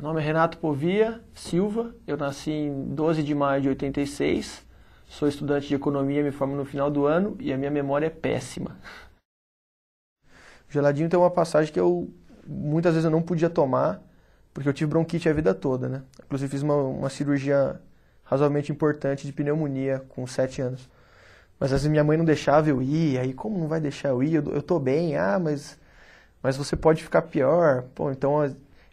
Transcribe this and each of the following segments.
Meu nome é Renato Povia Silva, eu nasci em 12 de maio de 86, sou estudante de economia, me formo no final do ano e a minha memória é péssima. O geladinho tem uma passagem que eu muitas vezes eu não podia tomar, porque eu tive bronquite a vida toda, né? Inclusive fiz uma, uma cirurgia razoavelmente importante de pneumonia com 7 anos. Mas às vezes minha mãe não deixava eu ir, aí como não vai deixar eu ir? Eu, eu tô bem, ah, mas, mas você pode ficar pior. Pô, então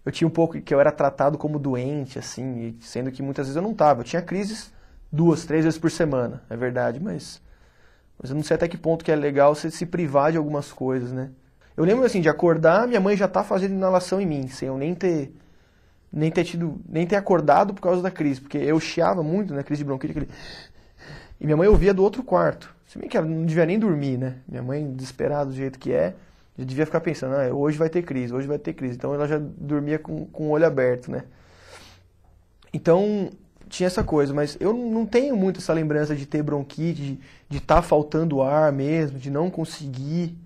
eu tinha um pouco que eu era tratado como doente, assim, sendo que muitas vezes eu não estava, eu tinha crises duas, três vezes por semana, é verdade, mas mas eu não sei até que ponto que é legal você se privar de algumas coisas, né. Eu lembro, assim, de acordar, minha mãe já tá fazendo inalação em mim, sem eu nem ter nem ter tido, nem ter acordado por causa da crise, porque eu chiava muito, né, crise de bronquite, aquele e minha mãe ouvia do outro quarto, se bem que ela não devia nem dormir, né, minha mãe desesperada do jeito que é já devia ficar pensando, ah hoje vai ter crise, hoje vai ter crise, então ela já dormia com, com o olho aberto, né. Então, tinha essa coisa, mas eu não tenho muito essa lembrança de ter bronquite, de estar tá faltando ar mesmo, de não conseguir,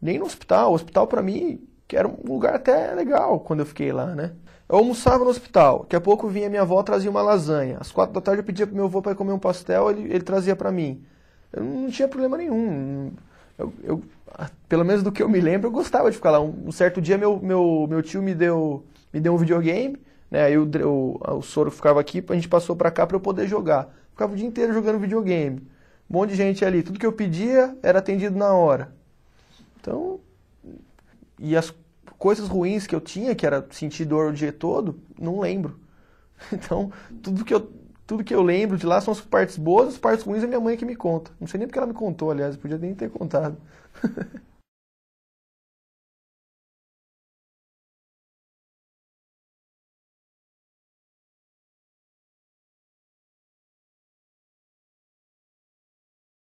nem no hospital, o hospital para mim que era um lugar até legal quando eu fiquei lá, né. Eu almoçava no hospital, daqui a pouco vinha minha avó trazia uma lasanha, às quatro da tarde eu pedia para meu avô para comer um pastel, ele, ele trazia para mim, eu não tinha problema nenhum eu eu, ah, pelo menos do que eu me lembro, eu gostava de ficar lá. Um certo dia meu meu meu tio me deu me deu um videogame, né, aí o o o soro ficava aqui, a gente passou para cá para eu poder jogar. Ficava o dia inteiro jogando videogame. Um monte de gente ali, tudo que eu pedia era atendido na hora. Então, e as coisas ruins que eu tinha, que era sentir dor o dia todo, não lembro. Então, tudo que eu tudo que eu lembro de lá são as partes boas, as partes ruins é minha mãe que me conta. Não sei nem porque ela me contou, aliás, podia nem ter contado.